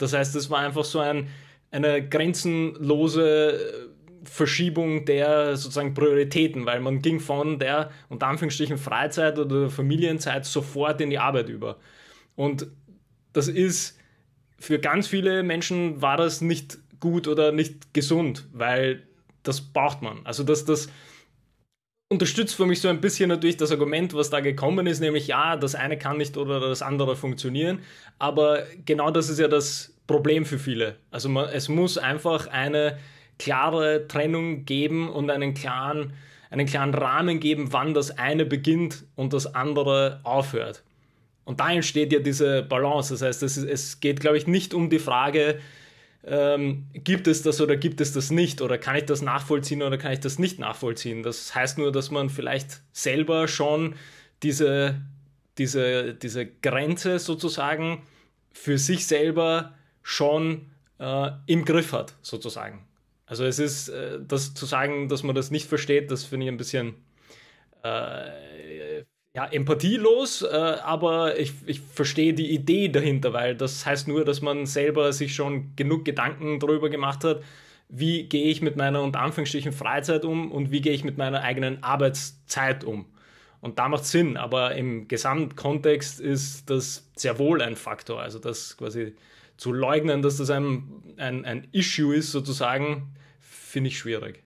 Das heißt, es war einfach so ein, eine grenzenlose äh, Verschiebung der sozusagen Prioritäten, weil man ging von der unter Anführungsstrichen Freizeit oder Familienzeit sofort in die Arbeit über. Und das ist für ganz viele Menschen war das nicht gut oder nicht gesund, weil das braucht man. Also das, das, unterstützt für mich so ein bisschen natürlich das Argument, was da gekommen ist, nämlich ja, das eine kann nicht oder das andere funktionieren. Aber genau das ist ja das Problem für viele. Also man, es muss einfach eine klare Trennung geben und einen klaren, einen klaren Rahmen geben, wann das eine beginnt und das andere aufhört. Und da entsteht ja diese Balance. Das heißt, es, es geht, glaube ich, nicht um die Frage, ähm, gibt es das oder gibt es das nicht oder kann ich das nachvollziehen oder kann ich das nicht nachvollziehen. Das heißt nur, dass man vielleicht selber schon diese, diese, diese Grenze sozusagen für sich selber schon äh, im Griff hat, sozusagen. Also es ist, äh, das zu sagen, dass man das nicht versteht, das finde ich ein bisschen äh, ja, empathielos, äh, aber ich, ich verstehe die Idee dahinter, weil das heißt nur, dass man selber sich schon genug Gedanken darüber gemacht hat, wie gehe ich mit meiner unter Anführungsstrichen Freizeit um und wie gehe ich mit meiner eigenen Arbeitszeit um. Und da macht Sinn, aber im Gesamtkontext ist das sehr wohl ein Faktor. Also das quasi zu leugnen, dass das ein, ein, ein Issue ist sozusagen, finde ich schwierig.